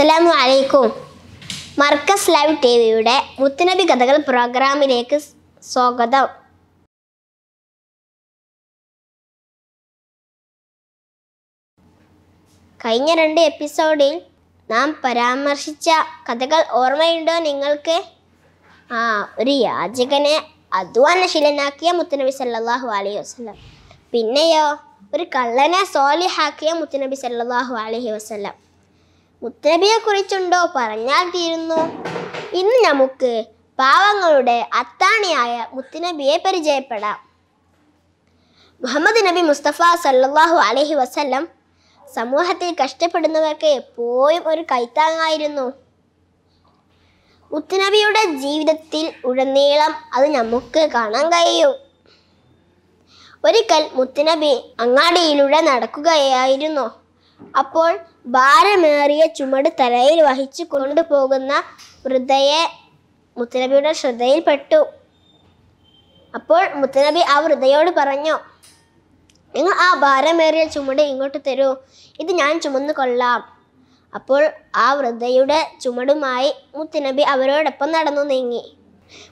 അസ്സലാമു അലൈക്കും Markaz live T വിയുടെ മുത്തനബി കഥകൾ പ്രോഗ്രാമിലേക്ക് സ്വാഗതം കഴിഞ്ഞ രണ്ട് എപ്പിസോഡിൽ നാം പരാമർശിച്ച കഥകൾ ഓർമ്മയുണ്ടോ നിങ്ങൾക്ക് ആ ഒരു യാചകനെ അധ്വാനശീലനാക്കിയ മുത്തനബി സല്ലാഹു അലൈഹി വസ്ലം പിന്നെയോ ഒരു കള്ളനെ സോലിഹാക്കിയ മുത്തനബി സല്ലാഹു അലൈഹി വസ്ലം കുറിച്ചുണ്ടോ പറഞ്ഞാൽ തീരുന്നു ഇന്ന് നമുക്ക് പാവങ്ങളുടെ അത്താണിയായ മുത്തനബിയെ പരിചയപ്പെടാം മുഹമ്മദ് നബി മുസ്തഫ സല്ലാഹു അലഹി വസ്ല്ലം സമൂഹത്തിൽ കഷ്ടപ്പെടുന്നവർക്ക് എപ്പോഴും ഒരു കൈത്താങ്ങായിരുന്നു മുത്തനബിയുടെ ജീവിതത്തിൽ ഉടനീളം അത് നമുക്ക് കാണാൻ കഴിയും ഒരിക്കൽ മുത്തനബി അങ്ങാടിയിലൂടെ നടക്കുകയായിരുന്നു അപ്പോൾ ഭാരമേറിയ ചുമട് തലയിൽ വഹിച്ചു കൊണ്ടുപോകുന്ന വൃദ്ധയെ മുത്തനബിയുടെ ശ്രദ്ധയിൽപ്പെട്ടു അപ്പോൾ മുത്തനബി ആ വൃദ്ധയോട് പറഞ്ഞു നിങ്ങൾ ആ ഭാരമേറിയ ചുമട് ഇങ്ങോട്ട് തരൂ ഇത് ഞാൻ ചുമന്ന് കൊള്ളാം അപ്പോൾ ആ വൃദ്ധയുടെ ചുമടുമായി മുത്തനബി അവരോടൊപ്പം നടന്നു നീങ്ങി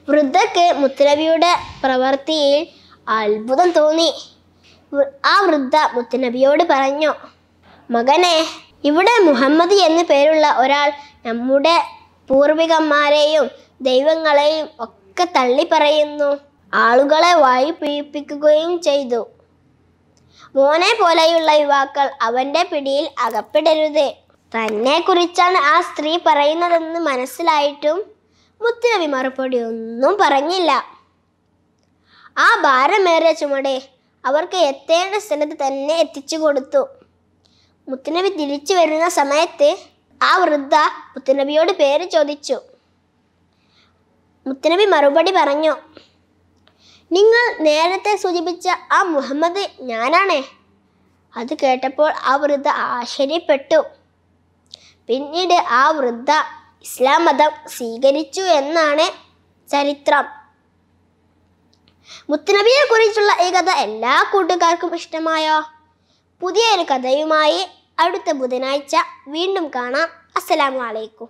വൃദ്ധക്ക് മുത്തനബിയുടെ പ്രവൃത്തിയിൽ അത്ഭുതം തോന്നി ആ വൃദ്ധ മുത്തനബിയോട് പറഞ്ഞു മകനെ ഇവിടെ മുഹമ്മദ് എന്നു പേരുള്ള ഒരാൾ നമ്മുടെ പൂർവികന്മാരെയും ദൈവങ്ങളെയും ഒക്കെ തള്ളി പറയുന്നു ആളുകളെ വായി പീപ്പിക്കുകയും ചെയ്തു മോനെ പോലെയുള്ള യുവാക്കൾ അവൻ്റെ പിടിയിൽ അകപ്പെടരുത് തന്നെ കുറിച്ചാണ് ആ സ്ത്രീ പറയുന്നതെന്ന് മനസ്സിലായിട്ടും മുത്തുനബി മറുപടി ഒന്നും പറഞ്ഞില്ല ആ ഭാരമേറിയ ചുമടെ അവർക്ക് എത്തേണ്ട സ്ഥലത്ത് തന്നെ എത്തിച്ചു കൊടുത്തു മുത്തനബി തിരിച്ചു വരുന്ന സമയത്ത് ആ വൃദ്ധ മുത്തനബിയോട് പേര് ചോദിച്ചു മുത്തനബി മറുപടി പറഞ്ഞു നിങ്ങൾ നേരത്തെ സൂചിപ്പിച്ച ആ മുഹമ്മദ് ഞാനാണേ അത് കേട്ടപ്പോൾ ആ വൃദ്ധ ആശ്ചര്യപ്പെട്ടു പിന്നീട് ആ വൃദ്ധ ഇസ്ലാം മതം സ്വീകരിച്ചു എന്നാണ് ചരിത്രം മുത്തനബിയെ കുറിച്ചുള്ള ഈ കഥ എല്ലാ കൂട്ടുകാർക്കും ഇഷ്ടമായോ പുതിയൊരു കഥയുമായി അടുത്ത ബുധനാഴ്ച വീണ്ടും കാണാം അസ്സലാമലൈക്കും